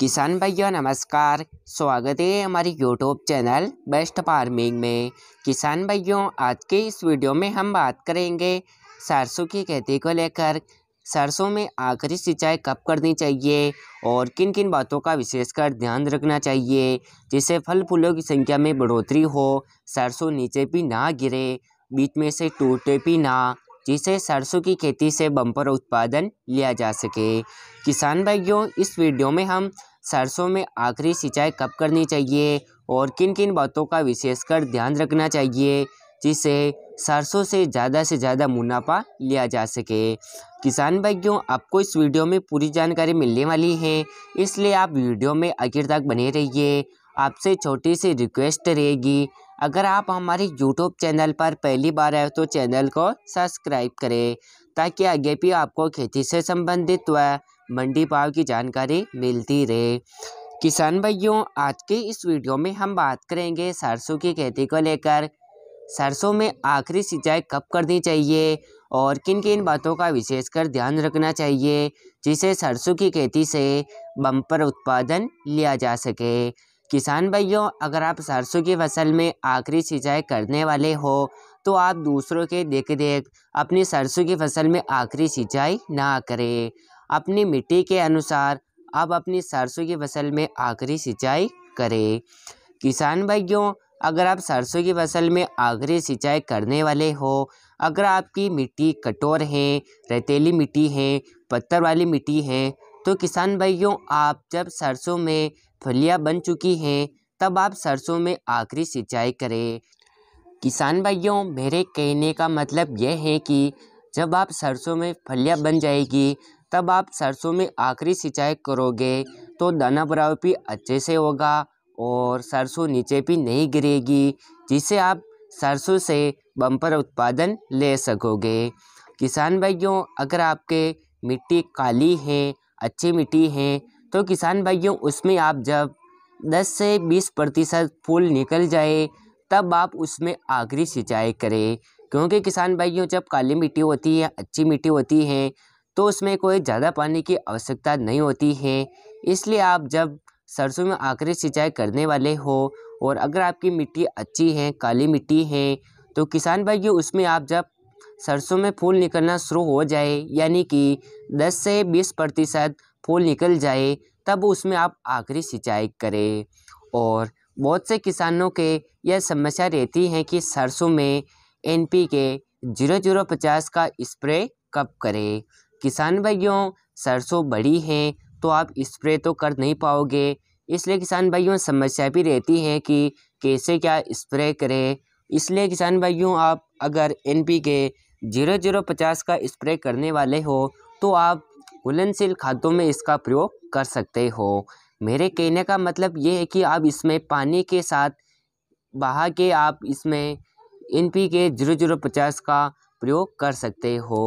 किसान भाइयों नमस्कार स्वागत है हमारे यूट्यूब चैनल बेस्ट फार्मिंग में किसान भाइयों आज के इस वीडियो में हम बात करेंगे सरसों की खेती को लेकर सरसों में आखिरी सिंचाई कब करनी चाहिए और किन किन बातों का विशेषकर ध्यान रखना चाहिए जिससे फल फूलों की संख्या में बढ़ोतरी हो सरसों नीचे भी ना गिरे बीच में से टूटे भी ना जिससे सरसों की खेती से बम्पर उत्पादन लिया जा सके किसान भाइयों इस वीडियो में हम सरसों में आखिरी सिंचाई कब करनी चाहिए और किन किन बातों का विशेषकर ध्यान रखना चाहिए जिससे सरसों से ज़्यादा से ज़्यादा मुनाफा लिया जा सके किसान भाइयों आपको इस वीडियो में पूरी जानकारी मिलने वाली है इसलिए आप वीडियो में आखिर तक बने रहिए आपसे छोटी सी रिक्वेस्ट रहेगी अगर आप हमारे यूट्यूब चैनल पर पहली बार आए तो चैनल को सब्सक्राइब करें ताकि आगे भी आपको खेती से संबंधित व मंडी भाव की जानकारी मिलती रहे किसान भाइयों आज के इस वीडियो में हम बात करेंगे सरसों की खेती को लेकर सरसों में आखिरी सिंचाई कब करनी चाहिए और किन किन बातों का विशेषकर ध्यान रखना चाहिए जिसे सरसों की खेती से बम्पर उत्पादन लिया जा सके किसान भाइयों अगर आप सरसों की फसल में आखिरी सिंचाई करने वाले हो तो आप दूसरों के देख देख अपनी सरसों की फसल में आखिरी सिंचाई ना करें अपनी मिट्टी के अनुसार आप अपनी सरसों की फसल में आखिरी सिंचाई करें किसान भाइयों अगर आप सरसों की फसल में आखिरी सिंचाई करने वाले हो अगर आपकी मिट्टी कठोर है रेतीली मिट्टी है पत्थर वाली मिट्टी है तो किसान भाइयों आप जब सरसों में फलियां बन चुकी हैं तब आप सरसों में आखिरी सिंचाई करें किसान भाइयों मेरे कहने का मतलब यह है कि जब आप सरसों में फलियां बन जाएगी तब आप सरसों में आखिरी सिंचाई करोगे तो दाना भराव भी अच्छे से होगा और सरसों नीचे भी नहीं गिरेगी जिससे आप सरसों से बम्पर उत्पादन ले सकोगे किसान भाइयों अगर आपके मिट्टी काली है अच्छी मिट्टी है तो किसान भाइयों उसमें आप जब दस से बीस प्रतिशत फूल निकल जाए तब आप उसमें आखिरी सिंचाई करें क्योंकि किसान भाइयों जब काली मिट्टी होती है अच्छी मिट्टी होती है तो उसमें कोई ज़्यादा पानी की आवश्यकता नहीं होती है इसलिए आप जब सरसों में आखिरी सिंचाई करने वाले हो और अगर आपकी मिट्टी अच्छी है काली मिट्टी है तो किसान भाइयों उसमें आप जब सरसों में फूल निकलना शुरू हो जाए यानी कि दस से बीस प्रतिशत फूल निकल जाए तब उसमें आप आखिरी सिंचाई करें और बहुत से किसानों के यह समस्या रहती है कि सरसों में N P K zero zero पचास का स्प्रे कब करें किसान भाइयों सरसों बड़ी है तो आप स्प्रे तो कर नहीं पाओगे इसलिए किसान भाइयों समस्या भी रहती है कि कैसे क्या स्प्रे करें इसलिए किसान भाइयों आप अगर N P K zero zero पचास का स्प्रे करने वाले हो तो आप घुलनशील खादों में इसका प्रयोग कर सकते हो मेरे कहने का मतलब ये है कि आप इसमें पानी के साथ बहा के आप इसमें N P K zero zero पचास का प्रयोग कर सकते हो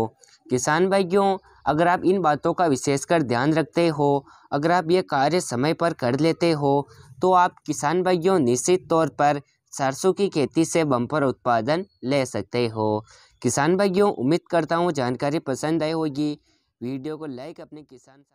किसान भाइयों अगर आप इन बातों का विशेषकर ध्यान रखते हो अगर आप ये कार्य समय पर कर लेते हो तो आप किसान भाइयों निश्चित तौर पर सरसों की खेती से बम्पर उत्पादन ले सकते हो किसान भाइयों उम्मीद करता हूँ जानकारी पसंद आई होगी वीडियो को लाइक अपने किसान